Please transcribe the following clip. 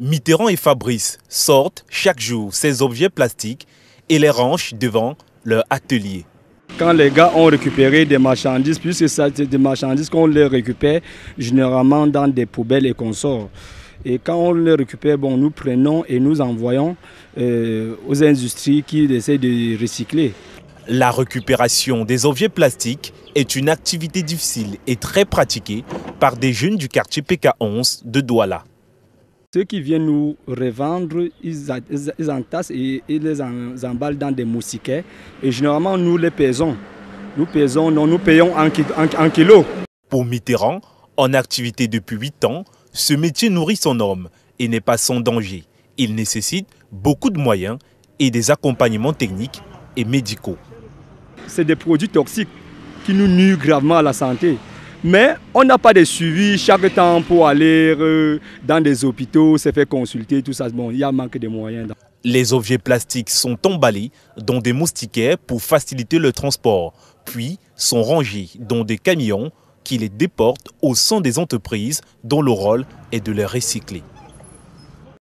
Mitterrand et Fabrice sortent chaque jour ces objets plastiques et les rangent devant leur atelier. Quand les gars ont récupéré des marchandises, puisque c'est des marchandises qu'on les récupère généralement dans des poubelles et consorts, Et quand on les récupère, bon, nous prenons et nous envoyons euh, aux industries qui essaient de recycler. La récupération des objets plastiques est une activité difficile et très pratiquée par des jeunes du quartier PK11 de Douala. Ceux qui viennent nous revendre, ils, entassent et les emballent dans des moussiquets. Et généralement, nous les pesons. Nous pesons, non, nous payons en, kilo. Pour Mitterrand, en activité depuis 8 ans, ce métier nourrit son homme et n'est pas sans danger. Il nécessite beaucoup de moyens et des accompagnements techniques et médicaux. C'est des produits toxiques qui nous nuent gravement à la santé. Mais on n'a pas de suivi chaque temps pour aller euh, dans des hôpitaux, se faire consulter, tout ça. Bon, il y a manque de moyens. Les objets plastiques sont emballés dans des moustiquaires pour faciliter le transport, puis sont rangés dans des camions qui les déportent au sein des entreprises dont le rôle est de les recycler.